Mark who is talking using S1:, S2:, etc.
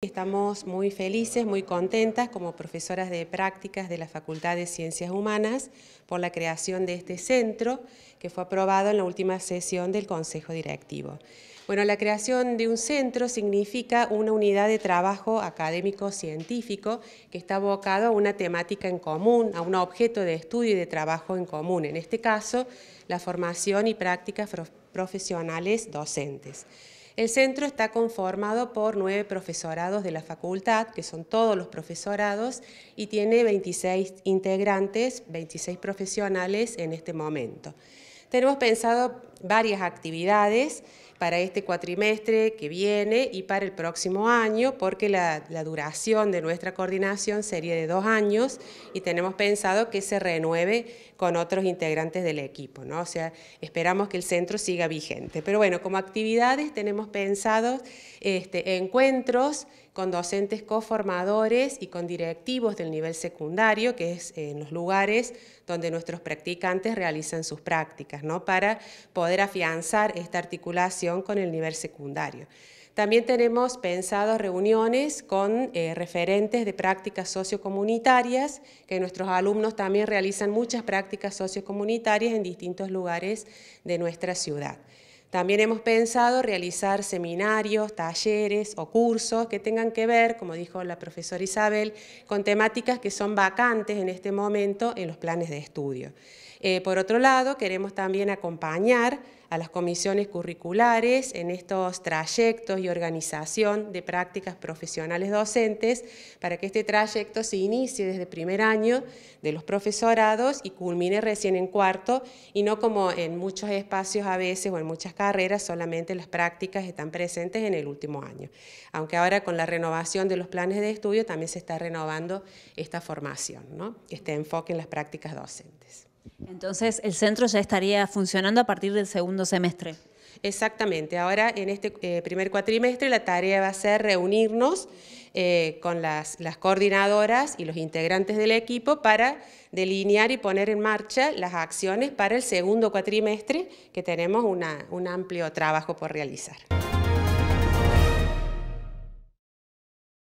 S1: Estamos muy felices, muy contentas como profesoras de prácticas de la Facultad de Ciencias Humanas por la creación de este centro que fue aprobado en la última sesión del Consejo Directivo. Bueno, la creación de un centro significa una unidad de trabajo académico-científico que está abocado a una temática en común, a un objeto de estudio y de trabajo en común, en este caso la formación y prácticas profesionales docentes. El centro está conformado por nueve profesorados de la facultad, que son todos los profesorados, y tiene 26 integrantes, 26 profesionales en este momento. Tenemos pensado varias actividades para este cuatrimestre que viene y para el próximo año, porque la, duración de nuestra coordinación sería de dos años y tenemos pensado que se renueve con otros integrantes del equipo, ¿no? O sea, esperamos que el centro siga vigente. Pero bueno, como actividades tenemos pensados este, encuentros con docentes coformadores y con directivos del nivel secundario, que es en los lugares donde nuestros practicantes realizan sus prácticas, ¿no? Para poder afianzar esta articulación con el nivel secundario. También tenemos pensado reuniones con eh, referentes de prácticas sociocomunitarias, que nuestros alumnos también realizan muchas prácticas sociocomunitarias en distintos lugares de nuestra ciudad. También hemos pensado realizar seminarios, talleres o cursos que tengan que ver, como dijo la profesora Isabel, con temáticas que son vacantes en este momento en los planes de estudio. Eh, por otro lado, queremos también acompañar a las comisiones curriculares en estos trayectos y organización de prácticas profesionales docentes para que este trayecto se inicie desde el primer año de los profesorados y culmine recién en cuarto y no como en muchos espacios a veces o en muchas carreras, solamente las prácticas están presentes en el último año. Aunque ahora con la renovación de los planes de estudio también se está renovando esta formación, este enfoque en las prácticas docentes. Entonces, el centro ya estaría funcionando a partir del segundo semestre. Exactamente. Ahora, en este eh, primer cuatrimestre, la tarea va a ser reunirnos eh, con las, coordinadoras y los integrantes del equipo para delinear y poner en marcha las acciones para el segundo cuatrimestre, que tenemos un amplio trabajo por realizar.